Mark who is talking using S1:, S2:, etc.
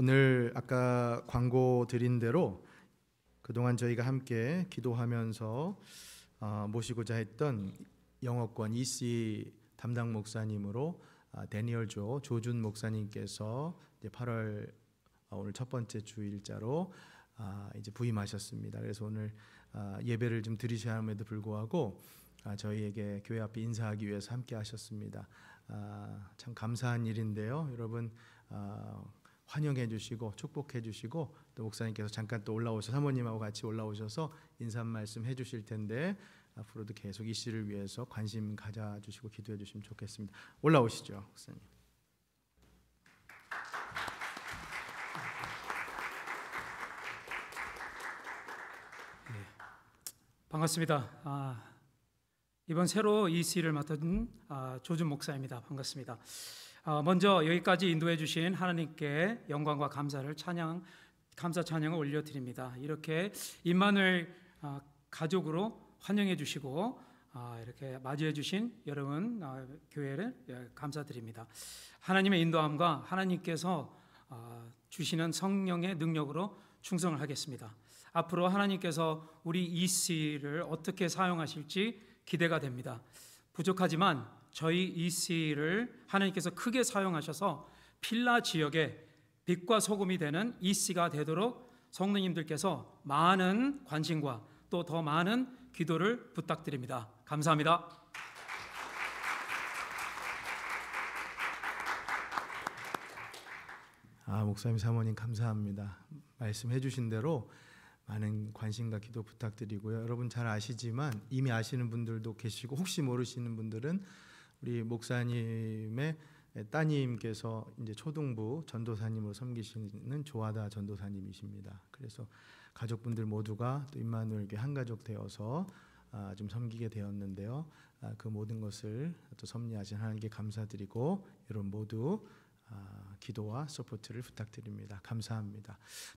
S1: 오늘 아까 광고 드린 대로 그동안 저희가 함께 기도하면서 어, 모시고자 했던 영어권 EC 담당 목사님으로 아, 데니얼 조 조준 목사님께서 이제 8월 아, 오늘 첫 번째 주일자로 아, 이제 부임하셨습니다. 그래서 오늘 예배를 좀 드리셔야 함에도 불구하고 저희에게 교회 앞에 인사하기 위해서 함께 하셨습니다. 참 감사한 일인데요, 여러분 환영해 주시고 축복해 주시고 또 목사님께서 잠깐 또 올라오셔서 사모님하고 같이 올라오셔서 인사 말씀 해 주실 텐데 앞으로도 계속 이 씨를 위해서 관심 가져 주시고 기도해 주시면 좋겠습니다. 올라오시죠, 목사님.
S2: 네, 반갑습니다. 아, 이번 새로 이 씨를 맡은 아, 조준 목사입니다. 반갑습니다. 어, 먼저 여기까지 인도해 주신 하나님께 영광과 감사를 찬양 감사 찬양을 올려 드립니다. 이렇게 임마늘 어, 가족으로 환영해 주시고 어, 이렇게 맞이해 주신 여러분 교회를 예, 감사드립니다. 하나님의 인도함과 하나님께서 주시는 성령의 능력으로 충성을 하겠습니다. 앞으로 하나님께서 우리 EC를 어떻게 사용하실지 기대가 됩니다. 부족하지만 저희 이씨를 하나님께서 크게 사용하셔서 필라 지역에 빛과 소금이 되는 이씨가 되도록 성령님들께서 많은 관심과 또 더 많은 기도를 부탁드립니다. 감사합니다.
S1: 아, 목사님 사모님 감사합니다. 말씀해 주신 대로 많은 관심과 기도 부탁드리고요. 여러분 잘 아시지만 이미 아시는 분들도 계시고 혹시 모르시는 분들은 우리 목사님의 따님께서 이제 초등부 전도사님으로 섬기시는 조하다 전도사님이십니다. 그래서 가족분들 모두가 또 임마누엘교 한 가족 되어서 아, 좀 섬기게 되었는데요. 아, 그 모든 것을 또 섭리하신 하나님께 감사드리고 여러분 모두 아, 기도와 서포트를 부탁드립니다. 감사합니다.